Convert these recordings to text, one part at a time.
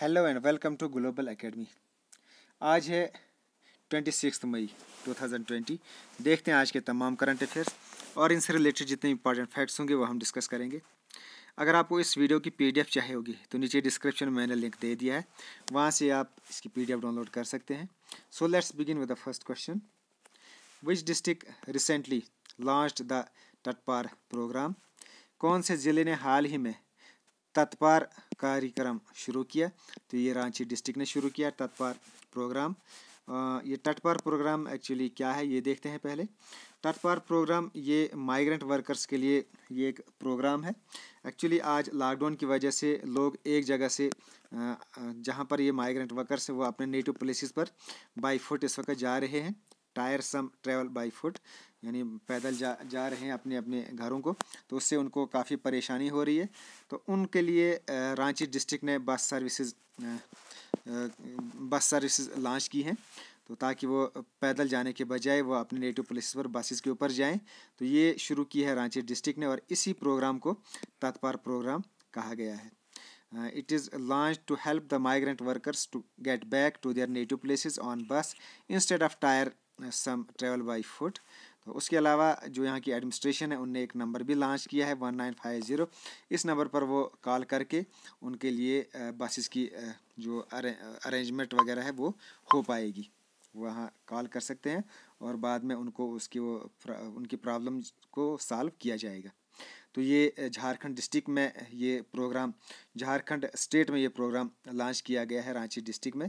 Hello and welcome to global academy आज है twenty six May two thousand twenty देखते हैं आज के तमाम करंट अफेयर्स और इनसे रिलेटेड जितने इंपॉर्टेंट फैक्ट्स होंगे वो हम डिस्कस करेंगे अगर आपको इस वीडियो की पीडीएफ चाहिए होगी तो नीचे डिस्क्रिप्शन में मैंने लिंक दे दिया है वहाँ से आप इसकी पीडीएफ डाउनलोड कर सकते हैं so let's begin with the first question which district recently launch the Tatpar program कौन से ज़िले ने हाल ही में तत्पर कार्यक्रम शुरू किया तो ये रांची डिस्ट्रिक्ट ने शुरू किया तत्पर प्रोग्राम ये तटपार प्रोग्राम एक्चुअली क्या है ये देखते हैं पहले तटपार प्रोग्राम ये माइग्रेंट वर्कर्स के लिए ये एक प्रोग्राम है एक्चुअली आज लॉकडाउन की वजह से लोग एक जगह से जहाँ पर ये माइग्रेंट वर्कर्स हैं वो अपने नेटिव प्लेसेस पर बाई फुट इस वक्त जा रहे हैं टायरसम ट्रैवल बाई फुट यानी पैदल जा जा रहे हैं अपने अपने घरों को तो उससे उनको काफ़ी परेशानी हो रही है तो उनके लिए रांची डिस्ट्रिक्ट ने bus services bus services launch की हैं तो ताकि वो पैदल जाने के बजाय वो अपने नेटिव प्लेस पर बसेस के ऊपर जाएं तो ये शुरू की है रांची डिस्ट्रिक्ट ने और इसी प्रोग्राम को तत्पर प्रोग्राम कहा गया है it is launched to help the migrant workers to get back to their native places on bus instead of tire some travel by foot तो उसके अलावा जो यहाँ की एडमिनिस्ट्रेशन है उनने एक नंबर भी लॉन्च किया है वन नाइन फाइव ज़ीरो इस नंबर पर वो कॉल करके उनके लिए बसेस uh, की uh, जो अरेंजमेंट uh, वगैरह है वो हो पाएगी वहाँ कॉल कर सकते हैं और बाद में उनको उसकी वो उनकी प्रॉब्लम को सॉल्व किया जाएगा तो ये झारखंड डिस्ट्रिक्ट में ये प्रोग्राम झारखंड स्टेट में ये प्रोग्राम लॉन्च किया गया है रांची डिस्ट्रिक्ट में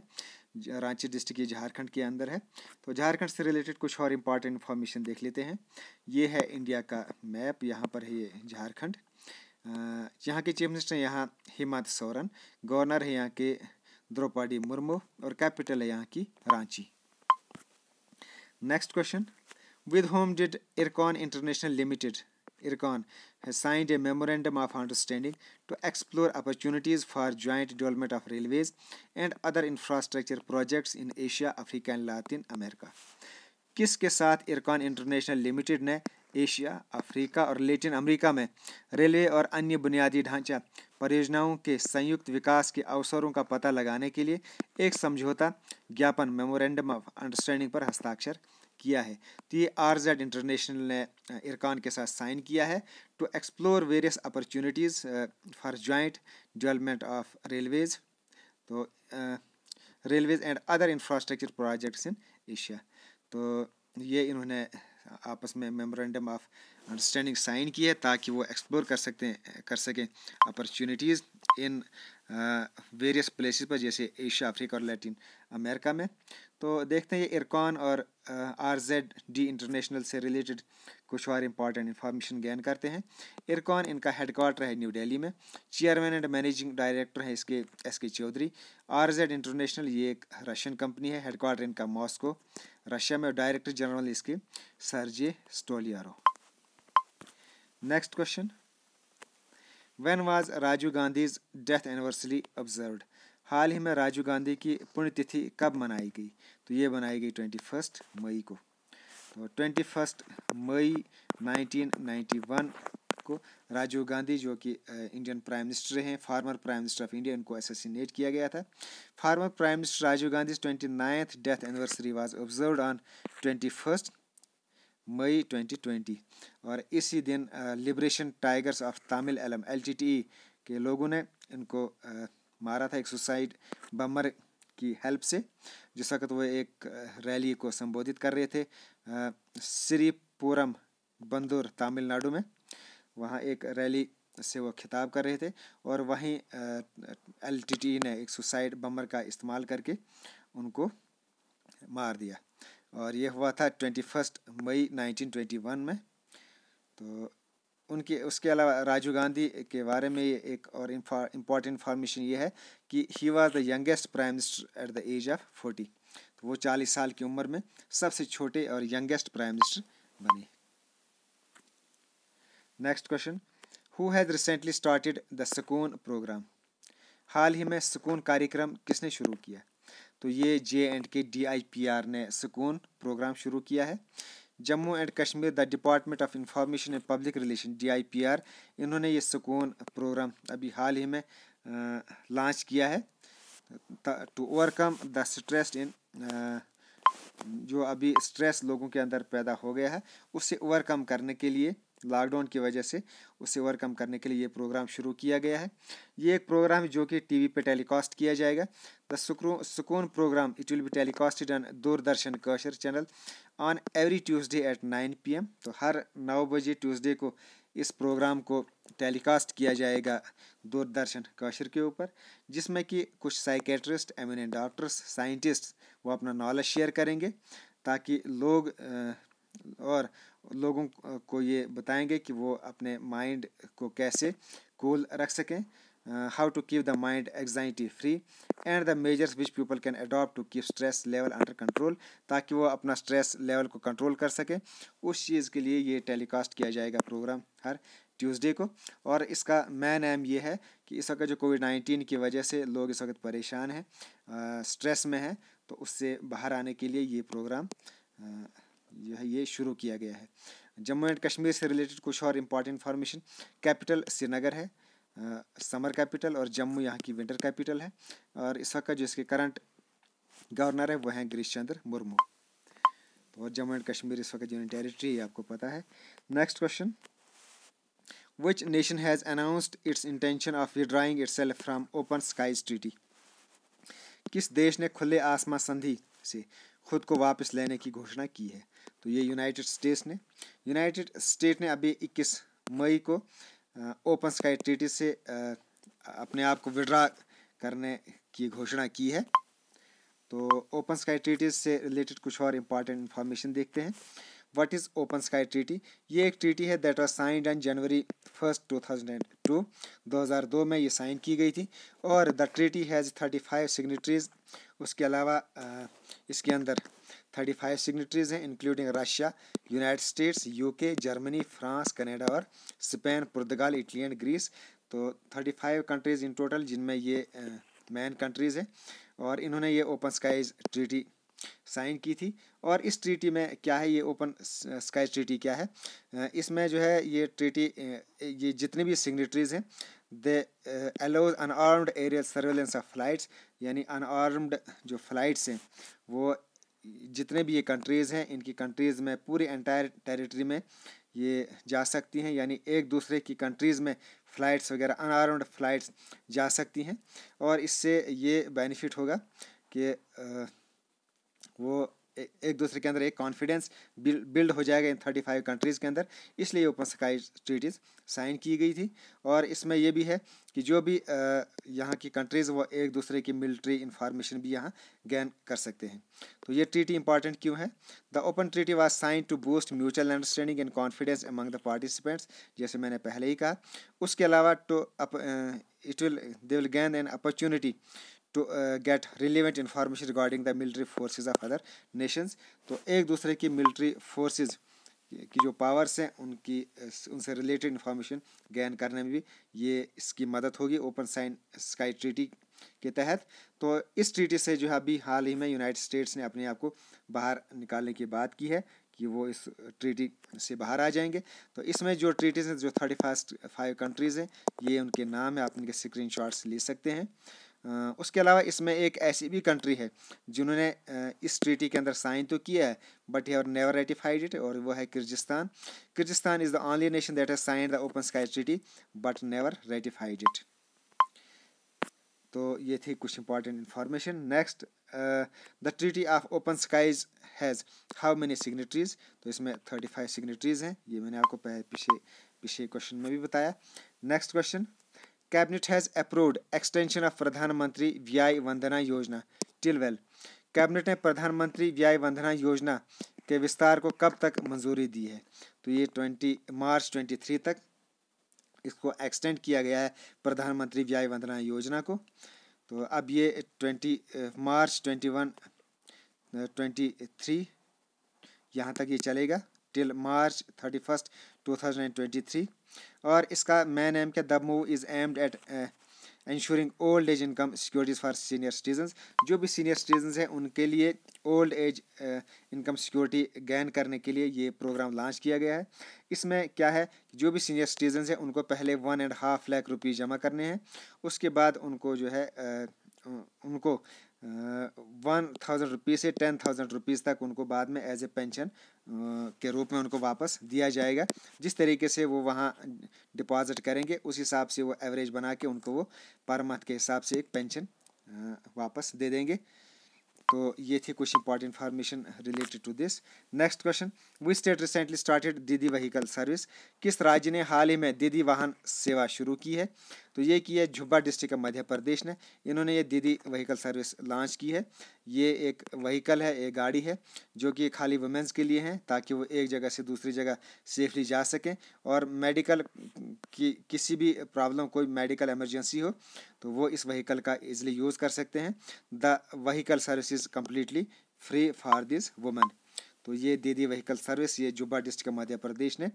रांची डिस्ट्रिक्ट ये झारखंड के अंदर है तो झारखंड से रिलेटेड कुछ और इम्पॉर्टेंट इन्फॉर्मेशन देख लेते हैं ये है इंडिया का मैप यहाँ पर है ये झारखंड यहाँ के चीफ मिनिस्टर यहाँ हेमंत सोरेन गवर्नर है यहाँ के द्रौपदी मुर्मू और कैपिटल है यहाँ की Ranchi next question with whom did IRCON international limited IRCON has signed a Memorandum of Understanding to explore opportunities for joint development of railways and other infrastructure projects in Asia, Africa and Latin America. किसके साथ IRCON international limited ने Asia Africa और Latin America में railway और अन्य बुनियादी ढांचा परियोजनाओं के संयुक्त विकास के अवसरों का पता लगाने के लिए एक समझौता ज्ञापन मेमोरेंडम ऑफ अंडरस्टैंडिंग पर हस्ताक्षर किया है तो ये आर जेड इंटरनेशनल ने इरकान के साथ साइन किया है to explore various opportunities for joint development of railways तो railways and other infrastructure projects in Asia तो ये इन्होंने आपस में मेमोरेंडम ऑफ अंडरस्टैंडिंग साइन की है ताकि वो एक्सप्लोर कर सकते हैं कर सकें अपॉर्चुनिटीज़ इन वेरियस प्लेसेस पर जैसे एशिया अफ्रीका और लैटिन अमेरिका में तो देखते हैं ये इरकान और आर जेड डी इंटरनेशनल से रिलेटेड कुछ और इम्पॉर्टेंट इन्फॉर्मेशन गेन करते हैं इरकान इनका हेडक्वार्टर है न्यू दिल्ली में चेयरमैन एंड मैनेजिंग डायरेक्टर हैं इसके एस के चौधरी आर जेड इंटरनेशनल ये एक रशियन कंपनी है हेडक्वार्टर इनका मॉस्को रशिया में डायरेक्टर जनरल इसके Sergey Stolyarov next question when was Rajiv Gandhi's death anniversary observed हाल ही में राजीव गांधी की पुण्यतिथि कब मनाई गई तो ये मनाई गई ट्वेंटी फर्स्ट मई को तो twenty first May nineteen ninety one को राजीव गांधी जो कि इंडियन प्राइम मिनिस्टर हैं former prime minister of India इनको एसेसिनेट किया गया था former prime minister Rajiv Gandhi twenty ninth death anniversary was observe on twenty first May 2020 और इसी दिन liberation tigers of Tamil Eelam L के लोगों ने इनको मारा था एक सुसाइड बमर की हेल्प से जिस वक्त वो एक रैली को संबोधित कर रहे थे श्रीपुरम बंदूर तमिलनाडु में वहाँ एक रैली से वो खिताब कर रहे थे और वहीं एल ने एक सुसाइड बमर का इस्तेमाल करके उनको मार दिया और यह हुआ था twenty first May nineteen twenty one में तो उनके उसके अलावा राजीव गांधी के बारे में एक और इम्पॉर्टेंट इन्फॉर्मेशन ये है कि he was the youngest prime minister at the age of forty तो वो चालीस साल की उम्र में सबसे छोटे और यंगेस्ट प्राइम मिनिस्टर बने next question who has recently started the Sukoon program हाल ही में सुकून कार्यक्रम किसने शुरू किया तो ये J and K D I P R ने सुकून प्रोग्राम शुरू किया है Jammu and Kashmir the department of information and public relation DIPR इन्होंने ये सुकून प्रोग्राम अभी हाल ही में लॉन्च किया है to overcome the stress in जो अभी स्ट्रेस लोगों के अंदर पैदा हो गया है उसे ओवरकम करने के लिए लॉकडाउन की वजह से उसे ओवरकम करने के लिए ये प्रोग्राम शुरू किया गया है ये एक प्रोग्राम जो कि टीवी पे टेलीकास्ट किया जाएगा the Sukoon program it will be telecasted on Doordarshan Kashir channel on every Tuesday at nine P M तो हर नौ बजे ट्यूसडे को इस प्रोग्राम को टेलीकास्ट किया जाएगा दूरदर्शन काशर के ऊपर जिसमें कि कुछ साइकेट्रिस्ट एमिनेंट डॉक्टर्स साइंटिस्ट वो अपना नॉलेज शेयर करेंगे ताकि लोग और लोगों को ये बताएंगे कि वो अपने माइंड को कैसे कूल रख सकें how to keep the mind anxiety free and the measures which people can adopt to keep stress level under control ताकि वो अपना स्ट्रेस लेवल को कंट्रोल कर सकें उस चीज़ के लिए ये टेलीकास्ट किया जाएगा प्रोग्राम हर ट्यूसडे को और इसका मेन एम ये है कि इस वक्त जो कोविड नाइन्टीन की वजह से लोग इस वक्त परेशान हैं स्ट्रेस में हैं तो उससे बाहर आने के लिए ये प्रोग्राम आ, जो है ये शुरू किया गया है जम्मू एंड कश्मीर से रिलेटेड कुछ और इम्पॉर्टेंट इन्फॉर्मेशन कैपिटल श्रीनगर है समर कैपिटल और जम्मू यहाँ की विंटर कैपिटल है और इस वक्त जो इसके करंट गवर्नर है वह हैं गिरीश चंद्र मुर्मू तो और जम्मू एंड कश्मीर इस वक्त यूनियन टेरिटरी है आपको पता है next question which nation has announced its intention of withdrawing itself from open skies treaty किस देश ने खुले आसमा संधि से खुद को वापस लेने की घोषणा की है तो ये यूनाइटेड स्टेट्स ने यूनाइटेड स्टेट ने अभी इक्कीस मई को ओपन स्काई ट्रीटी से अपने आप को विड्रा करने की घोषणा की है तो ओपन स्काई ट्रीटी से रिलेटेड कुछ और इम्पॉर्टेंट इन्फॉर्मेशन देखते हैं what is open sky treaty ये एक ट्रीटी है that was signed on January first two thousand and two दो हज़ार दो में ये साइन की गई थी और the treaty has thirty five signatories उसके अलावा इसके अंदर थर्टी फाइव सिग्नेटरीज हैं including Russia United States UK Germany France Canada और Spain Portugal Italy and Greece तो thirty five countries in total जिनमें ये मैन कंट्रीज़ हैं और इन्होंने ये ओपन स्काईज ट्रीटी साइन की थी और इस ट्रीटी में क्या है ये ओपन स्काई ट्रीटी क्या है इसमें जो है ये ट्रीटी ये जितनी भी सिग्नेटरीज हैं they allows unarmed aerial surveillance of flights यानी अनआर्म्ड जो फ्लाइट्स हैं वो जितने भी ये कंट्रीज़ हैं इनकी कंट्रीज़ में पूरी एंटायर टेरिटरी में ये जा सकती हैं यानी एक दूसरे की कंट्रीज़ में फ़्लाइट्स वगैरह अनआर्म्ड फ़्लाइट्स जा सकती हैं और इससे ये बेनिफिट होगा कि वो एक दूसरे के अंदर एक कॉन्फिडेंस बिल्ड हो जाएगा इन थर्टी फाइव कंट्रीज़ के अंदर इसलिए ओपन स्काई ट्रीटीज़ साइन की गई थी और इसमें यह भी है कि जो भी यहाँ की कंट्रीज़ वो एक दूसरे की मिलिट्री इंफॉर्मेशन भी यहाँ गेन कर सकते हैं तो ये ट्रीटी इंपॉर्टेंट क्यों है the open treaty was sign to boost mutual understanding and confidence among the participants जैसे मैंने पहले ही कहा उसके अलावा to up it will they will gain an opportunity to get uh, relevant information regarding the military forces of other nations तो एक दूसरे की military फोर्सेज की जो पावर्स हैं उनकी uh, उनसे रिलेटेड information gain करने में भी ये इसकी मदद होगी ओपन साइन स्काई ट्रीटी के तहत तो इस ट्रीटी से जो है अभी हाल ही में यूनाइटेड स्टेट्स ने अपने आप को बाहर निकालने की बात की है कि वो इस ट्रीटी से बाहर आ जाएंगे तो इसमें जो ट्रीटीज़ हैं जो थर्टी फर्स्ट फाइव कंट्रीज़ हैं ये उनके नाम है आप इनके स्क्रीन ले सकते हैं उसके अलावा इसमें एक ऐसी भी कंट्री है जिन्होंने इस ट्रीटी के अंदर साइन तो किया है but have never ratified it और वो है Kyrgyzstan Kyrgyzstan is the only nation that has sign the open sky treaty but never ratified it तो ये थी कुछ important information next the treaty of open skies has how many signatories तो इसमें thirty five signatories हैं ये मैंने आपको पहले पीछे पीछे क्वेश्चन में भी बताया next question cabinet has approved extension of Pradhan Mantri Vaya वंदना योजना टिल वेल कैबिनेट ने प्रधानमंत्री व्याय वंदना योजना के विस्तार को कब तक मंजूरी दी है तो ये ट्वेंटी मार्च ट्वेंटी थ्री तक इसको एक्सटेंड किया गया है प्रधानमंत्री व्याय वंदना योजना को तो अब ये twenty March twenty one twenty three यहाँ तक ये चलेगा टिल मार्च थर्टी फर्स्ट 2023 और इसका मैन एम क्या the move is aimed at ensuring old age income securities for senior citizen जो भी सीनियर सिटीजन हैं उनके लिए old age income security gain करने के लिए ये प्रोग्राम लॉन्च किया गया है इसमें क्या है जो भी सीनियर सिटीजन हैं उनको पहले one and half lakh rupees जमा करने हैं उसके बाद उनको जो है uh, उनको वन थाउजेंड रुपीज़ से टेन थाउजेंड रुपीज़ तक उनको बाद में एज ए पेंशन के रूप में उनको वापस दिया जाएगा जिस तरीके से वो वहाँ डिपॉजिट करेंगे उस हिसाब से वो एवरेज बना के उनको वो पर मंथ के हिसाब से एक पेंशन वापस दे देंगे तो ये थी कुछ important information related to this next question which state recently started Didi vehicle service किस राज्य ने हाल ही में दीदी वाहन सेवा शुरू की है तो ये की है झुब्बा डिस्ट्रिक्ट का मध्य प्रदेश ने इन्होंने ये दीदी व्हीकल सर्विस लॉन्च की है ये एक व्हीकल है एक गाड़ी है जो कि खाली वुमेंस के लिए हैं ताकि वो एक जगह से दूसरी जगह सेफली जा सकें और मेडिकल की किसी भी प्रॉब्लम कोई मेडिकल इमरजेंसी हो तो वो इस व्हीकल का इज़िली यूज़ कर सकते हैं the vehicle service completely free for this women तो ये दीदी व्हीकल सर्विस ये जुब्बा डिस्ट्रिक्ट मध्य प्रदेश ने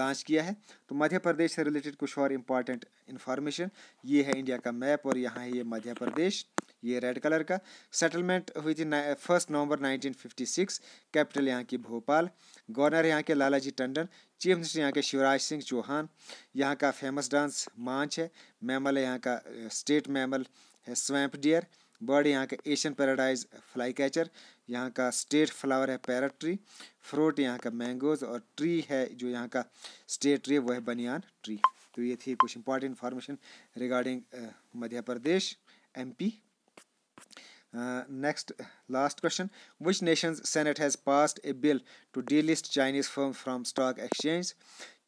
लॉन्च किया है तो मध्य प्रदेश से रिलेटेड कुछ और इम्पॉर्टेंट इन्फॉर्मेशन ये है इंडिया का मैप और यहाँ है ये मध्य प्रदेश ये रेड कलर का सेटलमेंट हुई थी फर्स्ट नवंबर 1956 कैपिटल यहाँ की भोपाल गवर्नर यहाँ के लालाजी टंडन चीफ मिनिस्टर यहाँ के शिवराज सिंह चौहान यहाँ का फेमस डांस मांच है मैमल है यहाँ का स्टेट मैमल है स्वैम्प डियर बर्ड यहाँ का एशियन पैराडाइज फ्लाई कैचर यहाँ का स्टेट फ्लावर है पैरट ट्री फ्रूट यहाँ का मैंगोज और ट्री है जो यहाँ का स्टेट ट्री है है बनियान ट्री तो ये थी कुछ important information regarding Madhya Pradesh MP next last question which nation's senate has passed a bill to delist Chinese firm from stock exchange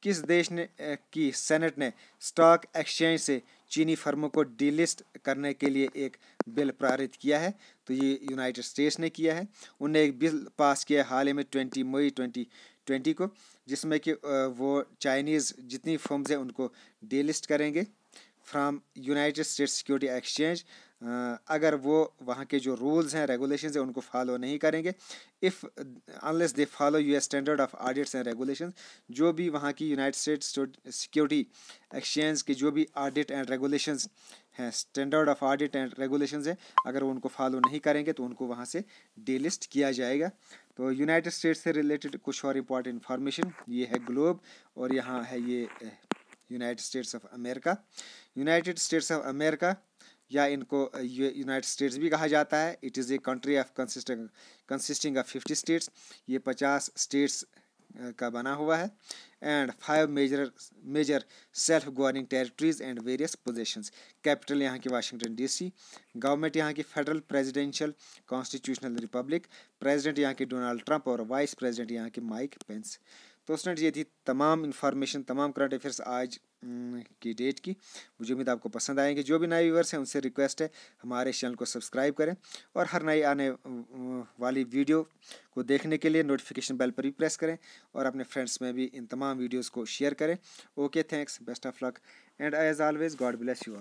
किस देश ने uh, की सेनेट ने स्टॉक एक्सचेंज से चीनी फर्मों को डीलिस्ट करने के लिए एक बिल पारित किया है तो ये यूनाइटेड स्टेट्स ने किया है उनने एक बिल पास किया हाल ही में ट्वेंटी मई ट्वेंटी ट्वेंटी को जिसमें कि वो चाइनीज़ जितनी फर्म्स हैं उनको डीलिस्ट करेंगे from United States security exchange अगर वो वहाँ के जो रूल्स हैं रेगुलेशंस हैं उनको फॉलो नहीं करेंगे if unless they follow U standard of audits and regulation जो भी वहाँ की यूनाइटेड स्टेट्स सिक्योरिटी एक्सचेंज के जो भी ऑडिट एंड रेगुलेशंस हैं standard of audit and regulations है अगर वो उनको फॉलो नहीं करेंगे तो उनको वहाँ से डीलिस्ट किया जाएगा तो यूनाइटेड स्टेट्स से रिलेटेड कुछ और इम्पॉर्टेंट इन्फॉर्मेशन ये है ग्लोब और यहाँ है ये United States of America United States of America या इनको यूनाइटेड स्टेट्स भी कहा जाता है it is a country of consisting consisting of fifty states ये पचास स्टेट्स का बना हुआ है and five major major self governing territories and various position capital यहाँ की वाशिंगटन डीसी गवर्नमेंट यहाँ की federal presidential constitutional republic president यहाँ के डोनाल्ड ट्रंप और वाइस प्रेजिडेंट यहाँ के माइक पेंस तो स्टूडेंट ये थी तमाम इन्फॉर्मेशन तमाम करंट अफेयर्स आज हम्म, की डेट की मुझे उम्मीद आपको पसंद आएंगे जो भी नए व्यूवर्स हैं उनसे रिक्वेस्ट है हमारे चैनल को सब्सक्राइब करें और हर नई आने वाली वीडियो को देखने के लिए नोटिफिकेशन बेल पर भी प्रेस करें और अपने फ्रेंड्स में भी इन तमाम वीडियोज़ को शेयर करें okay thanks best of luck and as always God bless you